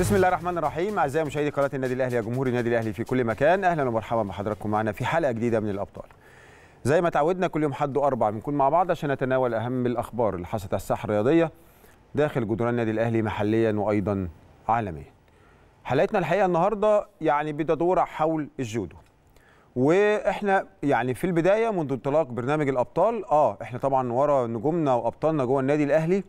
بسم الله الرحمن الرحيم اعزائي مشاهدي قناه النادي الاهلي يا جمهور النادي الاهلي في كل مكان اهلا ومرحبا بحضراتكم معنا في حلقه جديده من الابطال زي ما تعودنا كل يوم حد واربع بنكون مع بعض عشان نتناول اهم الاخبار اللي حصلت على الساحه الرياضيه داخل جدران النادي الاهلي محليا وايضا عالميا حلقتنا الحقيقه النهارده يعني بتدور حول الجودو واحنا يعني في البدايه منذ انطلاق برنامج الابطال اه احنا طبعا ورا نجومنا وابطالنا جوه النادي الاهلي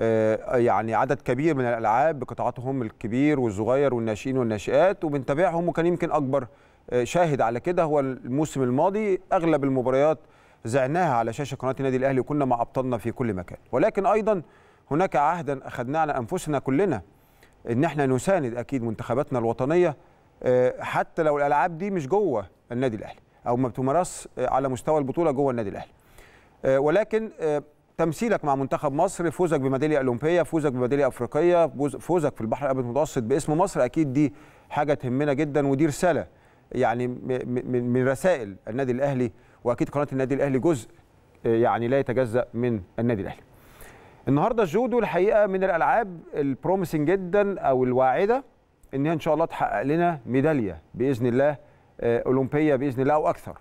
آه، يعني عدد كبير من الالعاب بقطاعاتهم الكبير والصغير والناشئين والناشئات وبنتابعهم وكان يمكن اكبر آه، شاهد على كده هو الموسم الماضي اغلب المباريات زعناها على شاشه قناه النادي الاهلي وكنا مع ابطالنا في كل مكان ولكن ايضا هناك عهدا اخذناه على انفسنا كلنا ان احنا نساند اكيد منتخباتنا الوطنيه آه، حتى لو الالعاب دي مش جوه النادي الاهلي او ما بتمارس على مستوى البطوله جوه النادي الاهلي ولكن تمثيلك مع منتخب مصر فوزك بميداليه اولمبيه فوزك بميداليه افريقيه فوزك في البحر الابيض المتوسط باسم مصر اكيد دي حاجه تهمنا جدا ودي رساله يعني من رسائل النادي الاهلي واكيد قناه النادي الاهلي جزء آه، يعني لا يتجزا من النادي الاهلي النهارده الجودو الحقيقه من الالعاب البروميسنج جدا او الواعده ان هي ان شاء الله تحقق لنا ميداليه باذن الله آه، اولمبيه باذن الله او اكثر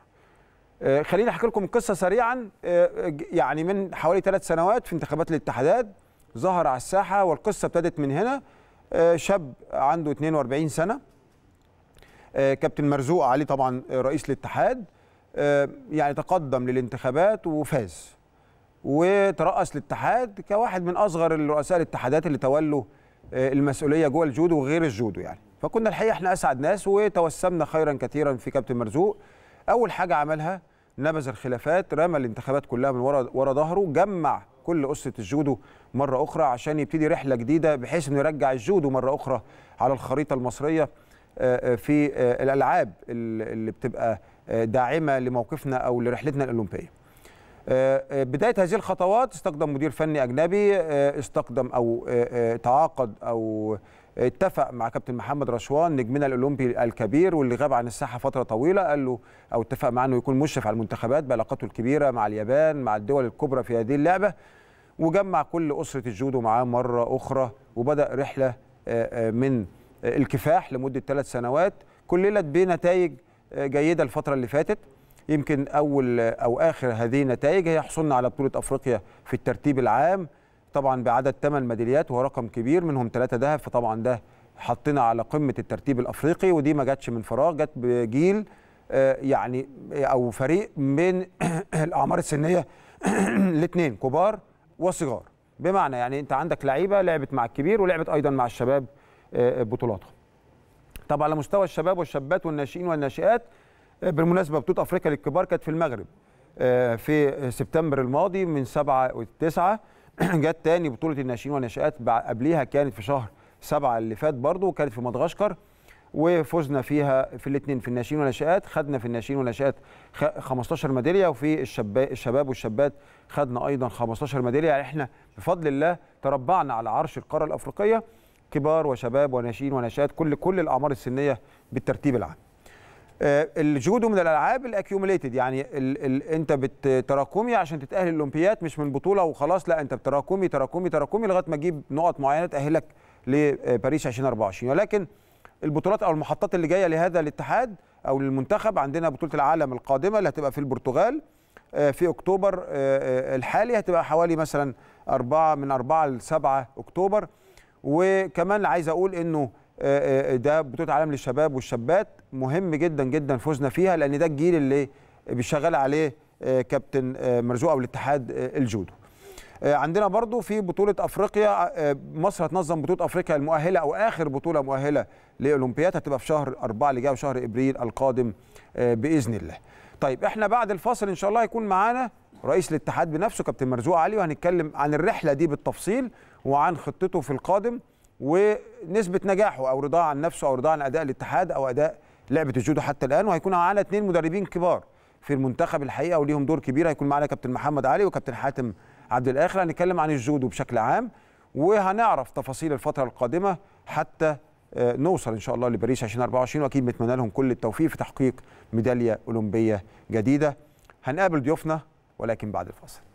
آه، خليني احكي لكم قصه سريعا آه، يعني من حوالي ثلاث سنوات في انتخابات الاتحادات ظهر على الساحه والقصه ابتدت من هنا آه، شاب عنده 42 سنه كابتن مرزوق علي طبعا رئيس الاتحاد يعني تقدم للانتخابات وفاز وترأس الاتحاد كواحد من اصغر الرؤساء الاتحادات اللي تولوا المسؤوليه جوه الجودو وغير الجودو يعني فكنا الحقيقه احنا اسعد ناس وتوسمنا خيرا كثيرا في كابتن مرزوق اول حاجه عملها نبذ الخلافات رمى الانتخابات كلها من ورا ورا ظهره جمع كل اسره الجودو مره اخرى عشان يبتدي رحله جديده بحيث انه يرجع الجودو مره اخرى على الخريطه المصريه آه، آه، في آه، الالعاب اللي بتبقى داعمه لموقفنا او لرحلتنا الاولمبيه آه، آه، بدايه هذه الخطوات استقدم مدير فني اجنبي آه، استقدم او تعاقد او اتفق مع كابتن محمد رشوان نجمنا الاولمبي الكبير واللي غاب عن الساحه فتره طويله قال له او اتفق معاه انه يكون مشرف على المنتخبات بعلاقته الكبيره مع اليابان مع الدول الكبرى في هذه اللعبه وجمع كل اسره الجودو معاه مره اخرى وبدا رحله من الكفاح لمده ثلاث سنوات كللت بنتائج جيده الفتره اللي فاتت يمكن اول او اخر هذه النتائج هي حصولنا على بطوله افريقيا في الترتيب العام طبعا بعدد 8 ميداليات وهو رقم كبير منهم 3 ذهب فطبعا ده حطينا على قمه الترتيب الافريقي ودي ما جاتش من فراغ جت بجيل آه، يعني او فريق من الاعمار السنيه الاثنين كبار وصغار بمعنى يعني انت عندك لعيبه لعبت مع الكبير ولعبت ايضا مع الشباب آه، بطولاتهم طب على مستوى الشباب والشابات والناشئين والناشئات آه، بالمناسبه بطوله افريقيا للكبار كانت في المغرب آه، في سبتمبر الماضي من 7 و9 جت تاني بطوله الناشئين والناشئات قبليها كانت في شهر 7 اللي فات برضه وكانت في مدغشقر وفزنا فيها في الاثنين في الناشئين والناشئات خدنا في الناشئين والناشئات 15 ميداليه وفي الشباب والشابات خدنا ايضا 15 ميداليه يعني احنا بفضل الله تربعنا على عرش القاره الافريقيه كبار وشباب وناشئين وناشئات كل كل الاعمار السنيه بالترتيب العام آه، الجودو من الالعاب الاكيوميليتد يعني الـ الـ انت بتتراكمي عشان تتاهل الاولمبيات مش من بطوله وخلاص لا انت بتراكمي تراكمي تراكمي لغايه ما تجيب نقط معينه تاهلك لباريس آه، 2024 ولكن البطولات او المحطات اللي جايه لهذا الاتحاد او للمنتخب عندنا بطوله العالم القادمه اللي هتبقى في البرتغال آه، في اكتوبر الحالي هتبقى حوالي مثلا أربعة من أربعة ل 7 اكتوبر وكمان عايز اقول انه آه، آه، ده بطوله عالم للشباب والشابات مهم جدا جدا فوزنا فيها لان ده الجيل اللي بيشتغل عليه آه، كابتن مرزوق او الاتحاد الجودو عندنا برضو في بطولة أفريقيا مصر هتنظم بطولة أفريقيا المؤهلة أو آخر بطولة مؤهلة لأولمبياد هتبقى في شهر أربعة اللي جاي وشهر إبريل القادم بإذن الله طيب إحنا بعد الفصل إن شاء الله هيكون معانا رئيس الاتحاد بنفسه كابتن مرزوق علي وهنتكلم عن الرحلة دي بالتفصيل وعن خطته في القادم ونسبه نجاحه او رضاه عن نفسه او رضاه عن اداء الاتحاد او اداء لعبه الجودو حتى الان وهيكون معانا اثنين مدربين كبار في المنتخب الحقيقه وليهم دور كبير هيكون معانا كابتن محمد علي وكابتن حاتم عبد الاخر هنتكلم عن الجودو بشكل عام وهنعرف تفاصيل الفتره القادمه حتى آه، نوصل ان شاء الله لباريس 2024 واكيد بنتمنى لهم كل التوفيق في تحقيق ميداليه اولمبيه جديده هنقابل ضيوفنا ولكن بعد الفاصل